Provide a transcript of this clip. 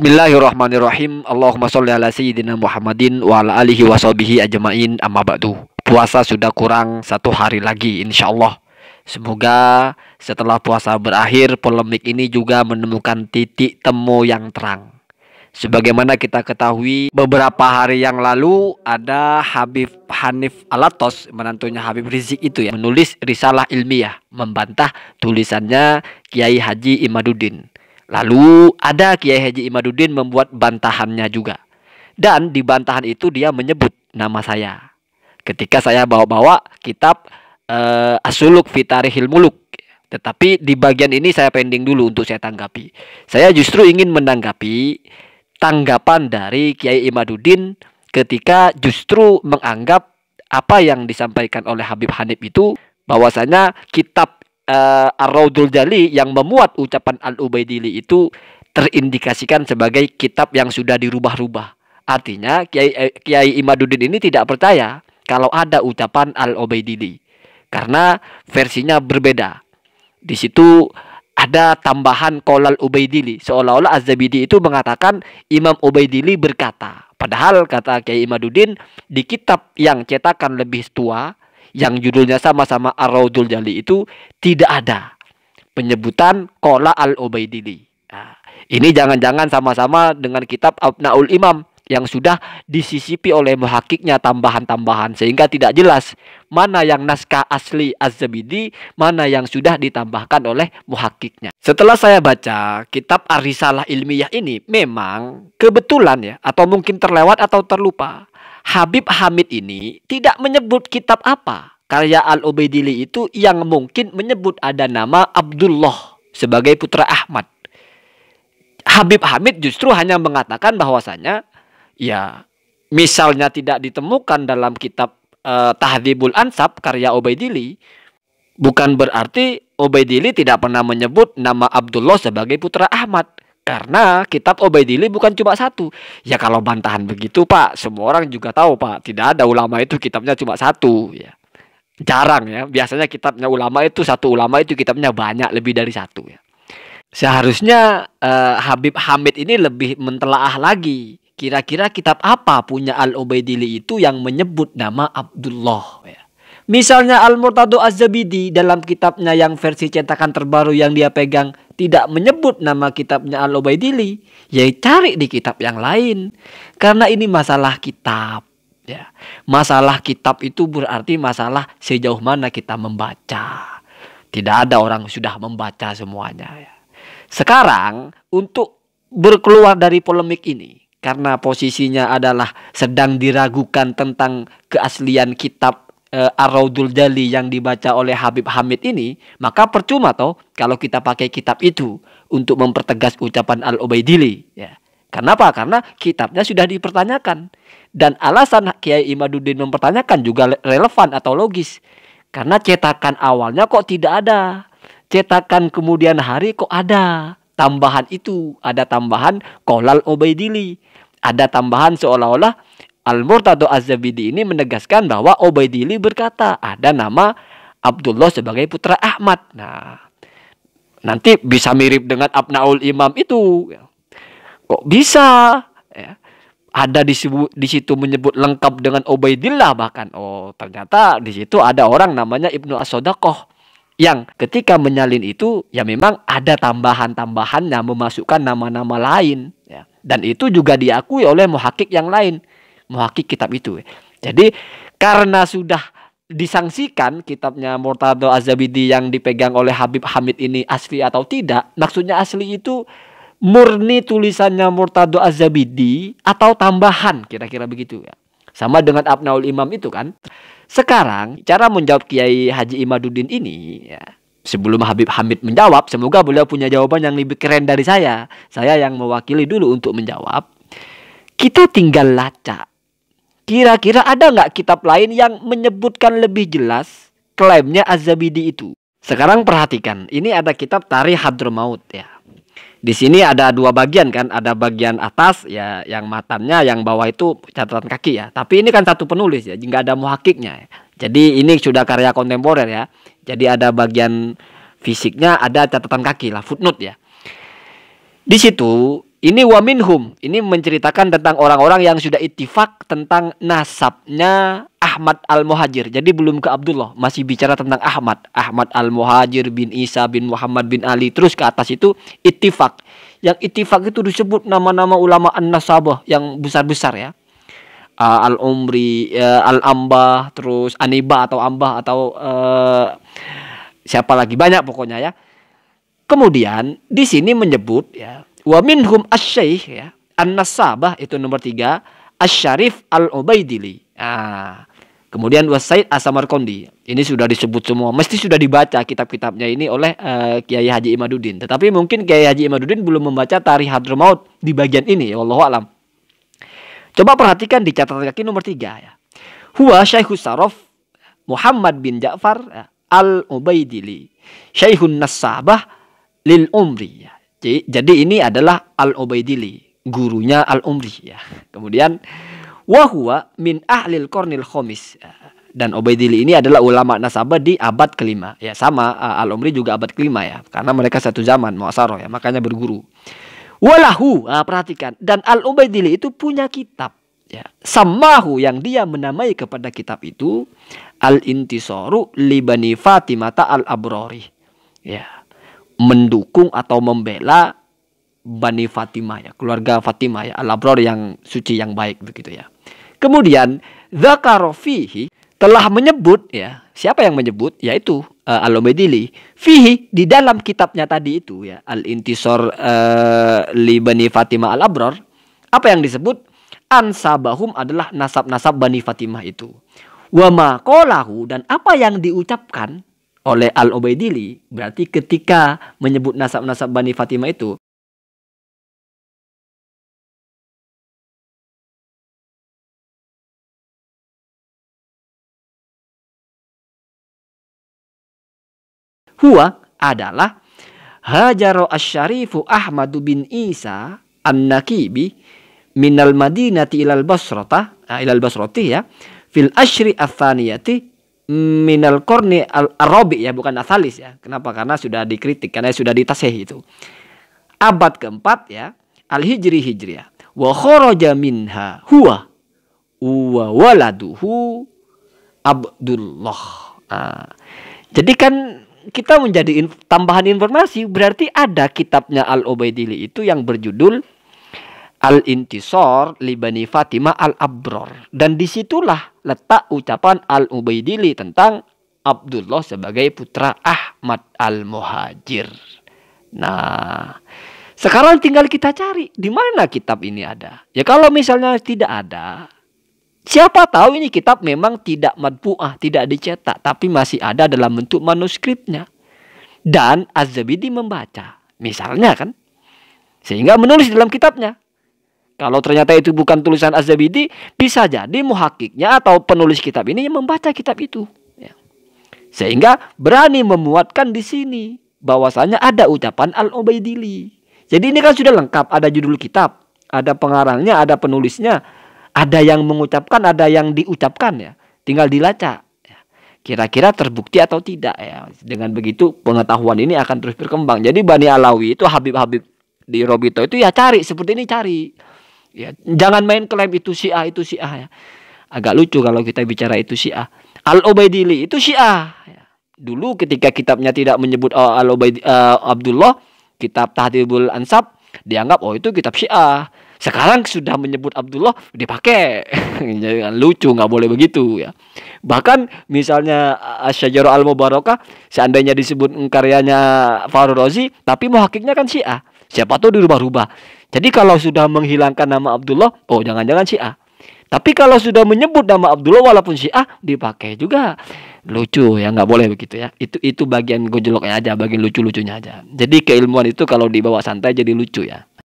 Bismillahirrahmanirrahim. Allahumma sholli ala sayyidina Muhammadin wa ala alihi wa sahbihi ajmain amma ba'du. Puasa sudah kurang satu hari lagi insyaallah. Semoga setelah puasa berakhir polemik ini juga menemukan titik temu yang terang. Sebagaimana kita ketahui beberapa hari yang lalu ada Habib Hanif Alatos menantunya Habib Rizik itu ya menulis risalah ilmiah membantah tulisannya Kiai Haji Imaduddin. Lalu ada Kiai Haji Imaduddin membuat bantahannya juga. Dan di bantahan itu dia menyebut nama saya. Ketika saya bawa-bawa kitab uh, eh, Asuluk Fitari Hilmuluk, Tetapi di bagian ini saya pending dulu untuk saya tanggapi. Saya justru ingin menanggapi tanggapan dari Kiai Imaduddin ketika justru menganggap apa yang disampaikan oleh Habib Hanif itu bahwasanya kitab uh, Ar-Raudul Jali yang memuat ucapan Al-Ubaidili itu terindikasikan sebagai kitab yang sudah dirubah-rubah. Artinya Kiai eh, Kiai Imaduddin ini tidak percaya kalau ada ucapan Al-Ubaidili karena versinya berbeda. Di situ ada tambahan kolal Ubaidili seolah-olah Az-Zabidi itu mengatakan Imam Ubaidili berkata. Padahal kata Kiai Imaduddin di kitab yang cetakan lebih tua yang judulnya sama-sama Ar-Raudul Jali itu tidak ada penyebutan Kola Al-Ubaidili. Nah, ini jangan-jangan sama-sama dengan kitab Abnaul Imam yang sudah disisipi oleh muhakiknya tambahan-tambahan sehingga tidak jelas mana yang naskah asli Az-Zabidi, mana yang sudah ditambahkan oleh muhakiknya. Setelah saya baca kitab Arisalah Ilmiah ini memang kebetulan ya atau mungkin terlewat atau terlupa Habib Hamid ini tidak menyebut kitab apa. Karya Al-Ubaidili itu yang mungkin menyebut ada nama Abdullah sebagai putra Ahmad. Habib Hamid justru hanya mengatakan bahwasanya ya misalnya tidak ditemukan dalam kitab uh, Ansab karya Ubaidili bukan berarti Ubaidili tidak pernah menyebut nama Abdullah sebagai putra Ahmad. Karena kitab Obaidili bukan cuma satu. Ya kalau bantahan begitu Pak, semua orang juga tahu Pak. Tidak ada ulama itu kitabnya cuma satu. Ya. Jarang ya. Biasanya kitabnya ulama itu satu ulama itu kitabnya banyak lebih dari satu ya. Seharusnya eh, Habib Hamid ini lebih mentelaah lagi. Kira-kira kitab apa punya Al obaidili itu yang menyebut nama Abdullah ya. Misalnya Al-Murtado Az-Zabidi dalam kitabnya yang versi cetakan terbaru yang dia pegang tidak menyebut nama kitabnya Al-Ubaidili, ya cari di kitab yang lain. Karena ini masalah kitab. Ya. Masalah kitab itu berarti masalah sejauh mana kita membaca. Tidak ada orang sudah membaca semuanya. Ya. Sekarang untuk berkeluar dari polemik ini karena posisinya adalah sedang diragukan tentang keaslian kitab uh, Ar-Raudul Jali yang dibaca oleh Habib Hamid ini, maka percuma toh kalau kita pakai kitab itu untuk mempertegas ucapan Al-Ubaidili ya. Kenapa? Karena kitabnya sudah dipertanyakan dan alasan Kiai Imaduddin mempertanyakan juga relevan atau logis. Karena cetakan awalnya kok tidak ada. Cetakan kemudian hari kok ada. Tambahan itu, ada tambahan kolal Ubaidili. Ada tambahan seolah-olah Al-Murtado Az-Zabidi ini menegaskan bahwa Ubaidillah berkata ada nama Abdullah sebagai putra Ahmad. Nah, nanti bisa mirip dengan Abnaul Imam itu. Kok bisa? Ya. Ada di, di situ menyebut lengkap dengan Ubaidillah bahkan. Oh, ternyata di situ ada orang namanya Ibnu as yang ketika menyalin itu ya memang ada tambahan-tambahannya memasukkan nama-nama lain ya. dan itu juga diakui oleh muhakik yang lain mewakili kitab itu. Jadi karena sudah disangsikan kitabnya Murtado Azabidi yang dipegang oleh Habib Hamid ini asli atau tidak, maksudnya asli itu murni tulisannya Murtado Azabidi atau tambahan kira-kira begitu ya. Sama dengan Abnaul Imam itu kan. Sekarang cara menjawab Kiai Haji Imaduddin ini ya, sebelum Habib Hamid menjawab, semoga beliau punya jawaban yang lebih keren dari saya. Saya yang mewakili dulu untuk menjawab. Kita tinggal lacak Kira-kira ada nggak kitab lain yang menyebutkan lebih jelas klaimnya Az-Zabidi itu? Sekarang perhatikan, ini ada kitab Tari Hadramaut ya. Di sini ada dua bagian kan, ada bagian atas ya yang matannya, yang bawah itu catatan kaki ya. Tapi ini kan satu penulis ya, nggak ada muhakiknya. Ya. Jadi ini sudah karya kontemporer ya. Jadi ada bagian fisiknya, ada catatan kaki lah, footnote ya. Di situ ini waminhum, ini menceritakan tentang orang-orang yang sudah ittifak tentang nasabnya Ahmad Al-Muhajir. Jadi belum ke Abdullah, masih bicara tentang Ahmad. Ahmad Al-Muhajir bin Isa bin Muhammad bin Ali terus ke atas itu ittifak. Yang ittifak itu disebut nama-nama ulama An-Nasabah yang besar-besar ya. Uh, Al-Umri, uh, Al-Ambah, terus Aniba atau Ambah atau uh, siapa lagi banyak pokoknya ya. Kemudian di sini menyebut ya Wa minhum asyaih ya. An-Nasabah itu nomor tiga. Asyarif al-Ubaidili. Ah. Kemudian Wasaid Asamarkondi. Ini sudah disebut semua. Mesti sudah dibaca kitab-kitabnya ini oleh uh, Kiai Haji Imaduddin. Tetapi mungkin Kiai Haji Imaduddin belum membaca Tarikh hadramaut di bagian ini. Ya Allah alam. Coba perhatikan di catatan kaki nomor tiga ya. Huwa Syekhus Sarof Muhammad bin Ja'far ya, Al-Ubaidili. Syekhun Nasabah lil Umri. Ya. Jadi ini adalah Al-Ubaidili, gurunya Al-Umri ya. Kemudian wahwa min ahlil kornil khomis dan Ubaidili ini adalah ulama nasabah di abad kelima ya sama eh, Al Umri juga abad kelima ya karena mereka satu zaman muasaroh ya makanya berguru walahu ah, perhatikan dan Al Ubaidili itu punya kitab ya samahu yang dia menamai kepada kitab itu Al Intisoru libani Fatimata Al Abrori ya mendukung atau membela Bani Fatimah ya, keluarga Fatimah ya, al abrar yang suci yang baik begitu ya. Kemudian Zakarofihi fihi telah menyebut ya, siapa yang menyebut yaitu uh, eh, Al-Medili fihi di dalam kitabnya tadi itu ya, Al-Intisor uh, eh, li Bani Fatimah Al-Abror. Apa yang disebut ansabahum adalah nasab-nasab Bani Fatimah itu. Wa dan apa yang diucapkan oleh Al-Ubaidili, berarti ketika menyebut nasab-nasab Bani Fatimah itu, huwa adalah Hajaro Asyarifu Ahmadu bin Isa An-Nakibi minal Madinati ilal Basrata eh, ilal Basrati ya fil ashri athaniyati minal korni arabi ya bukan asalis ya kenapa karena sudah dikritik karena sudah ditaseh itu abad keempat ya al hijri hijriah wa kharaja minha huwa wa waladuhu abdullah nah, jadi kan kita menjadi tambahan informasi berarti ada kitabnya al obaidili itu yang berjudul al intisor libani fatimah al abror dan disitulah letak ucapan Al-Ubaidili tentang Abdullah sebagai putra Ahmad Al-Muhajir. Nah, sekarang tinggal kita cari di mana kitab ini ada. Ya kalau misalnya tidak ada, siapa tahu ini kitab memang tidak madpuah, tidak dicetak, tapi masih ada dalam bentuk manuskripnya. Dan Az-Zabidi membaca, misalnya kan. Sehingga menulis dalam kitabnya. Kalau ternyata itu bukan tulisan Az-Zabidi, bisa jadi muhakiknya atau penulis kitab ini yang membaca kitab itu. Ya. Sehingga berani memuatkan di sini bahwasanya ada ucapan Al-Ubaidili. Jadi ini kan sudah lengkap, ada judul kitab, ada pengarangnya, ada penulisnya, ada yang mengucapkan, ada yang diucapkan ya. Tinggal dilacak. Ya. Kira-kira terbukti atau tidak ya. Dengan begitu pengetahuan ini akan terus berkembang. Jadi Bani Alawi itu Habib-Habib di Robito itu ya cari seperti ini cari Ya, jangan main klaim itu A itu A ya. Agak lucu kalau kita bicara itu A Al Ubaidili itu A Ya. Dulu ketika kitabnya tidak menyebut oh, Al Ubaid uh, eh, Abdullah, kitab Tahdibul Ansab dianggap oh itu kitab A Sekarang sudah menyebut Abdullah dipakai. Ya, lucu nggak boleh begitu ya. Bahkan misalnya Asyajaro eh, Al Mubarakah seandainya disebut karyanya Farul Rozi tapi muhakiknya kan Syiah. Siapa tahu dirubah-rubah. Jadi kalau sudah menghilangkan nama Abdullah, oh jangan-jangan si A. Tapi kalau sudah menyebut nama Abdullah walaupun si A dipakai juga lucu ya nggak boleh begitu ya itu itu bagian gojoloknya aja bagian lucu lucunya aja jadi keilmuan itu kalau dibawa santai jadi lucu ya